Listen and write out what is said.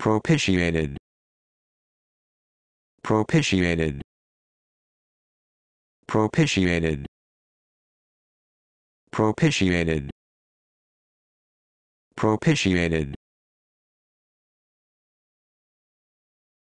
propitiated propitiated propitiated propitiated propitiated